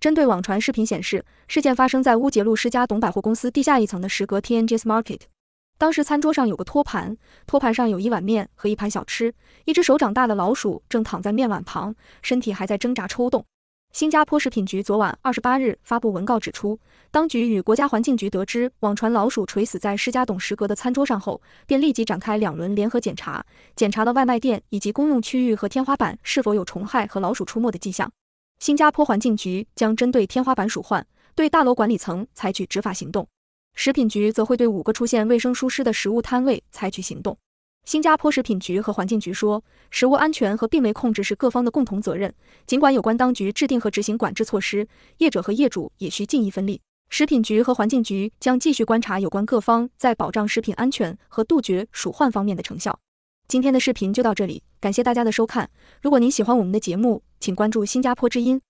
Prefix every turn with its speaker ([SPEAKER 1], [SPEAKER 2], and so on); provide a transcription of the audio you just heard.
[SPEAKER 1] 针对网传视频显示，事件发生在乌节路施家董百货公司地下一层的食阁 TNGS Market。当时餐桌上有个托盘，托盘上有一碗面和一盘小吃，一只手掌大的老鼠正躺在面碗旁，身体还在挣扎抽动。新加坡食品局昨晚二十八日发布文告指出，当局与国家环境局得知网传老鼠垂死在施家董食阁的餐桌上后，便立即展开两轮联合检查，检查了外卖店以及公用区域和天花板是否有虫害和老鼠出没的迹象。新加坡环境局将针对天花板鼠患，对大楼管理层采取执法行动。食品局则会对五个出现卫生疏失的食物摊位采取行动。新加坡食品局和环境局说，食物安全和病媒控制是各方的共同责任。尽管有关当局制定和执行管制措施，业者和业主也需尽一份力。食品局和环境局将继续观察有关各方在保障食品安全和杜绝鼠患方面的成效。今天的视频就到这里，感谢大家的收看。如果您喜欢我们的节目，请关注“新加坡之音”。